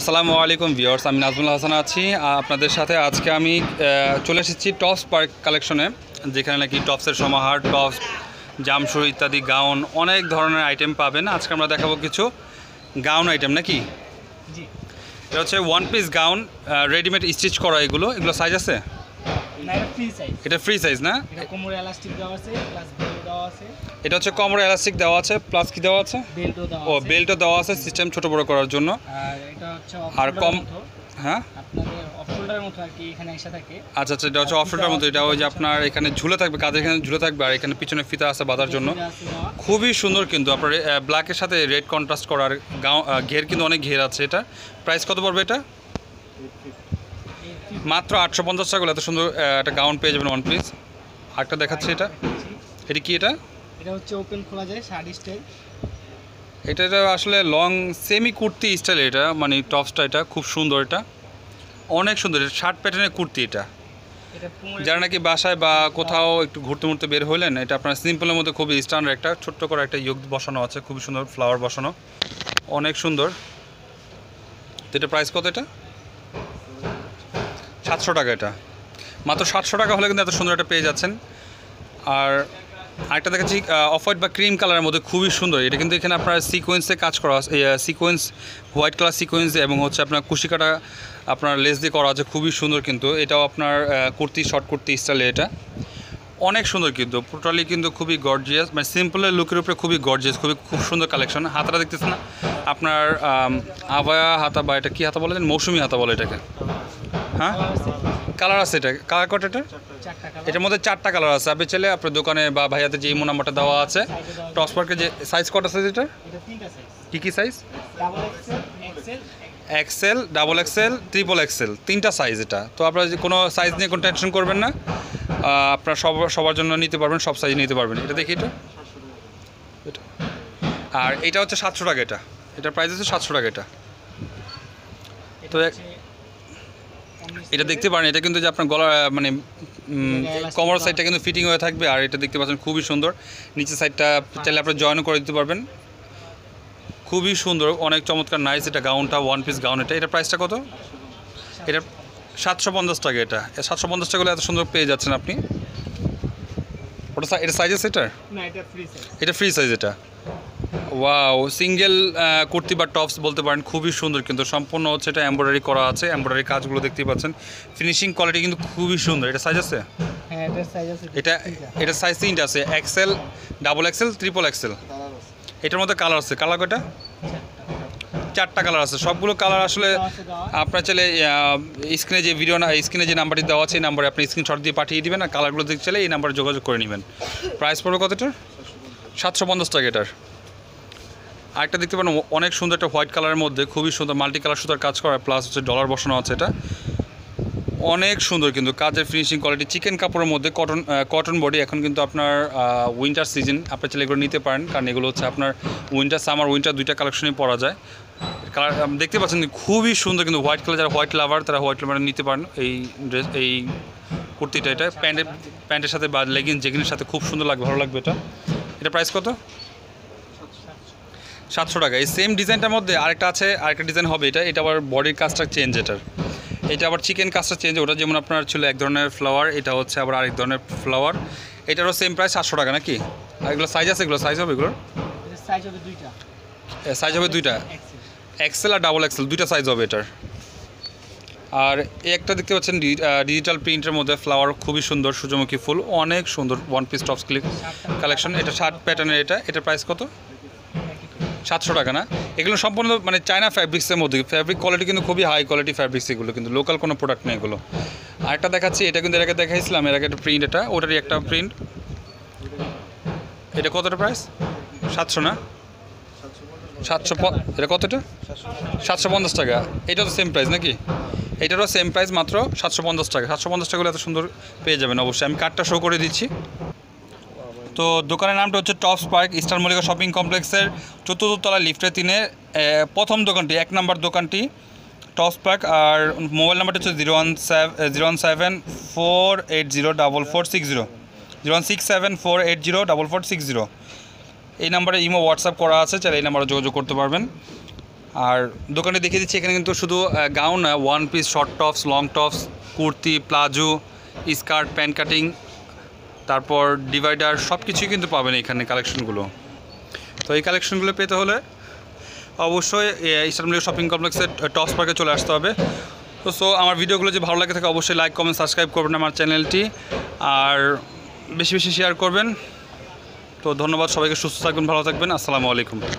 আসসালামু আলাইকুম ভিওর্স আমি নাজমুল হাসান আছি আপনাদের সাথে আজকে আমি চলে এসেছি টপস পার্ক কালেকশনে যেখানে নাকি টপসের সমাহার টপস জামসু ইত্যাদি গাউন অনেক ধরনের আইটেম পাবেন আজকে আমরা দেখাবো কিছু গাউন আইটেম নাকি এটা হচ্ছে one piece gown readymade stitch করা এগুলো এগুলো সাইজ আছে এটা ফ্রি সাইজ না কোমরে এলাস্টিক দেওয়া আছে প্লাস বেল্ট দেওয়া আছে এটা হচ্ছে কোমরে এলাস্টিক দেওয়া আছে প্লাস কি দেওয়া আছে বেল্টও দেওয়া ও বেল্টও দেওয়া আছে সিস্টেম ছোট বড় করার জন্য আর এটা হচ্ছে আর কম হ্যাঁ আচ্ছা আচ্ছা এটা হচ্ছে অফরোডের মতো এটা ওই যে আপনার এখানে ঝুলে থাকবে কাদের এখানে ঝুলে থাকবে আর এখানে পিছনে ফিতা আছে বাঁধার জন্য খুবই সুন্দর কিন্তু আপনার ব্ল্যাকের সাথে রেড কন্ট্রাস্ট করার গাউ ঘের কিন্তু অনেক ঘের আছে এটা প্রাইস কত পড়বে এটা মাত্র আটশো পঞ্চাশ টাকা এত সুন্দর একটা গাউন পেয়ে যাবেন ওয়ান পিস আরেকটা দেখাচ্ছি এটা এটা কি এটা এটা হচ্ছে ওপেন খোলা যায় শাড়ি স্টাইল এটা আসলে লং সেমি কুর্তি স্টাইল এটা মানে টপসটা এটা খুব সুন্দর এটা অনেক সুন্দর এটা শার্ট প্যাটার্নের কুর্তি এটা যারা নাকি বাসায় বা কোথাও একটু ঘুরতে মুড়তে বের হলেন এটা আপনার সিম্পলের মধ্যে খুবই স্ট্যান্ডার্ড একটা ছোট্ট করে একটা ইয়োগ বসানো আছে খুবই সুন্দর ফ্লাওয়ার বসানো অনেক সুন্দর তো এটা প্রাইস কত এটা সাতশো টাকা এটা মাত্র সাতশো টাকা হলে কিন্তু এত সুন্দর একটা পেয়ে যাচ্ছেন আর আরেকটা দেখাচ্ছি অফ হোয়াইট বা ক্রিম কালারের মধ্যে খুবই সুন্দর এটা কিন্তু এখানে আপনার সিকোয়েন্সে কাজ করা সিকোয়েন্স হোয়াইট কালার সিকোয়েন্স এবং হচ্ছে আপনার কুশিকাটা আপনার লেস দিয়ে করা আছে খুবই সুন্দর কিন্তু এটাও আপনার কুর্তি শর্ট কুর্তি স্টাইলে এটা অনেক সুন্দর কিন্তু টোটালি কিন্তু খুবই গর্জিয়াস মানে সিম্পলের লুকের উপরে খুবই গর্জিয়াস খুবই খুব সুন্দর কালেকশন হাতাটা দেখতেছেন আপনার আবায়া হাতা বা এটা কী হাতা বলে মৌসুমি হাতা বলে এটাকে হ্যাঁ কালার আছে এটা কালার কত এটা এটার মধ্যে চারটা কালার আছে আপনি ছেলে আপনার দোকানে বা ভাইয়াতে যে ইমো নাম্বারটা দেওয়া আছে পার্কের যে সাইজ কটা আছে এটা কী কী size XL double XL triple XL তিনটা সাইজ এটা তো আপনার কোনো সাইজ নিয়ে কোনো টেনশন করবেন না আপনারা সব সবার জন্য নিতে পারবেন সব সাইজ নিতে পারবেন এটা দেখি এটা আর এটা হচ্ছে সাতশো টাকা এটা এটার প্রাইস হচ্ছে সাতশো টাকা এটা তো এটা দেখতে পারেন এটা কিন্তু যে আপনার গলা মানে কমর সাইডটা কিন্তু ফিটিং হয়ে থাকবে আর এটা দেখতে পাচ্ছেন খুবই সুন্দর নিচের সাইডটা চাইলে আপনার জয়েনও করে দিতে পারবেন খুবই সুন্দর অনেক চমৎকার নাইস এটা গাউনটা ওয়ান পিস গাউন এটা এটা প্রাইসটা কত এটা সাতশো পঞ্চাশ টাকা এটা সাতশো পঞ্চাশ টাকা এত সুন্দর পেয়ে যাচ্ছেন আপনি ওটা এটা সাইজ আছে এটা এটা ফ্রি সাইজ এটা ওয়াও সিঙ্গেল uh, কুর্তি বা টপস বলতে পারেন খুবই সুন্দর কিন্তু সম্পূর্ণ হচ্ছে এটা এমব্রয়ডারি করা আছে এমব্রয়ডারি কাজগুলো দেখতেই পাচ্ছেন ফিনিশিং কোয়ালিটি কিন্তু খুবই সুন্দর এটা সাইজ হ্যাঁ, আছে এটা এটা সাইজ তিনটা আছে XL double XL triple XL এটার মধ্যে কালার আছে কালার কটা চারটা কালার আছে সবগুলো কালার আসলে আপনার চাইলে স্ক্রিনে যে ভিডিও না স্ক্রিনে যে নাম্বারটি দেওয়া আছে এই নাম্বারে আপনি স্ক্রিনশট দিয়ে পাঠিয়ে দেবেন আর কালারগুলো দেখতে চাইলে এই নাম্বারে যোগাযোগ করে নেবেন প্রাইস পড়বে কতটার সাতশো পঞ্চাশ টাকা এটার আরেকটা দেখতে পারেন অনেক সুন্দর একটা হোয়াইট কালারের মধ্যে খুবই সুন্দর মাল্টি কালার সুতার কাজ করা প্লাস হচ্ছে ডলার বসানো আছে এটা অনেক সুন্দর কিন্তু কাজের ফিনিশিং কোয়ালিটি চিকেন কাপড়ের মধ্যে কটন কটন বডি এখন কিন্তু আপনার উইন্টার সিজন আপনার ছেলে এগুলো নিতে পারেন কারণ এগুলো হচ্ছে আপনার উইন্টার সামার উইন্টার দুইটা কালেকশনই পরা যায় কালার দেখতে পাচ্ছেন খুবই সুন্দর কিন্তু হোয়াইট কালার যারা হোয়াইট লাভার তারা হোয়াইট লাভার নিতে পারেন এই ড্রেস এই কুর্তিটা এটা প্যান্টের প্যান্টের সাথে বা লেগিংস জেগিনের সাথে খুব সুন্দর লাগবে ভালো লাগবে এটা এটা প্রাইস কত সাতশো টাকা এই সেম ডিজাইনটার মধ্যে আরেকটা আছে আরেকটা ডিজাইন হবে এটা এটা আবার বডির কাজটা চেঞ্জ এটার এটা আবার চিকেন কাজটা চেঞ্জ ওটা যেমন আপনার ছিল এক ধরনের ফ্লাওয়ার এটা হচ্ছে আবার আরেক ধরনের ফ্লাওয়ার এটারও সেম প্রায় সাতশো টাকা নাকি আর এগুলো সাইজ আছে এগুলো সাইজ হবে এগুলোর সাইজ হবে দুইটা সাইজ হবে দুইটা এক্সেল আর ডাবল এক্সেল দুইটা সাইজ হবে এটার আর একটা দেখতে পাচ্ছেন ডিজিটাল প্রিন্টের মধ্যে ফ্লাওয়ার খুবই সুন্দর সূর্যমুখী ফুল অনেক সুন্দর one piece tops click collection এটা শার্ট প্যাটার্নের এটা এটার প্রাইস কত সাতশো টাকা না এগুলো সম্পূর্ণ মানে চায়না ফ্যাব্রিক্সের মধ্যে ফ্যাব্রিক কোয়ালিটি কিন্তু খুবই হাই কোয়ালিটি ফ্যাব্রিক্স এগুলো কিন্তু লোকাল কোনো প্রোডাক্ট নেই এগুলো আরেকটা দেখাচ্ছি এটা কিন্তু আগে দেখাইছিলাম এর আগে একটা প্রিন্ট এটা ওটারই একটা প্রিন্ট এটা কতটা প্রাইস সাতশো না সাতশো এটা কতটা সাতশো পঞ্চাশ টাকা এটাও তো সেম প্রাইস নাকি এটারও সেম প্রাইস মাত্র সাতশো পঞ্চাশ টাকা সাতশো পঞ্চাশ টাকা এত সুন্দর পেয়ে যাবেন অবশ্যই আমি কার্ডটা শো করে দিচ্ছি তো দোকানের নামটা হচ্ছে Tops Park Eastern Mallika shopping কমপ্লেক্সের চতুর্থ তলা লিফটে তিনে প্রথম দোকানটি এক নাম্বার দোকানটি টপস পার্ক আর মোবাইল নাম্বারটি হচ্ছে zero one seven zero one seven four eight zero double four six zero zero one six seven four eight zero double four six zero এই নাম্বারে ইমো হোয়াটসঅ্যাপ করা আছে চাইলে এই নাম্বারে যোগাযোগ করতে পারবেন আর দোকানে দেখিয়ে দিচ্ছি এখানে কিন্তু শুধু gown one piece short tops long tops kurti palazzo skirt pant cutting তারপর ডিভাইডার সব কিছুই কিন্তু পাবেন এখানে কালেকশনগুলো তো এই কালেকশনগুলো পেতে হলে অবশ্যই ইসলামলীগ শপিং কমপ্লেক্সের টস পার্কে চলে আসতে হবে তো সো আমার ভিডিওগুলো যে ভালো লাগে থাকে অবশ্যই লাইক কমেন্ট সাবস্ক্রাইব করবেন আমার চ্যানেলটি আর বেশি বেশি শেয়ার করবেন তো ধন্যবাদ সবাইকে সুস্থ থাকবেন ভালো থাকবেন আসসালামু আলাইকুম